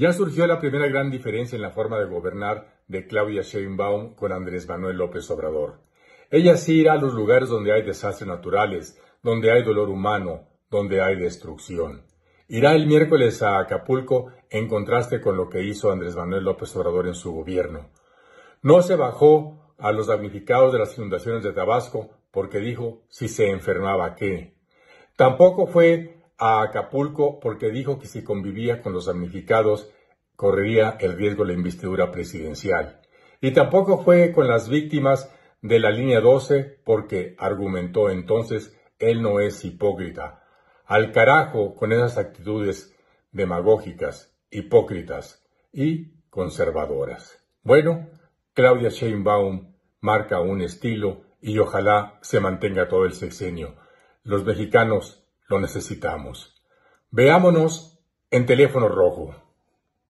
Ya surgió la primera gran diferencia en la forma de gobernar de Claudia Sheinbaum con Andrés Manuel López Obrador. Ella sí irá a los lugares donde hay desastres naturales, donde hay dolor humano, donde hay destrucción. Irá el miércoles a Acapulco en contraste con lo que hizo Andrés Manuel López Obrador en su gobierno. No se bajó a los damnificados de las inundaciones de Tabasco porque dijo si se enfermaba qué. Tampoco fue a Acapulco porque dijo que si convivía con los damnificados correría el riesgo de la investidura presidencial. Y tampoco fue con las víctimas de la línea 12 porque, argumentó entonces, él no es hipócrita. Al carajo con esas actitudes demagógicas, hipócritas y conservadoras. Bueno, Claudia Sheinbaum marca un estilo y ojalá se mantenga todo el sexenio. Los mexicanos lo necesitamos. Veámonos en teléfono rojo.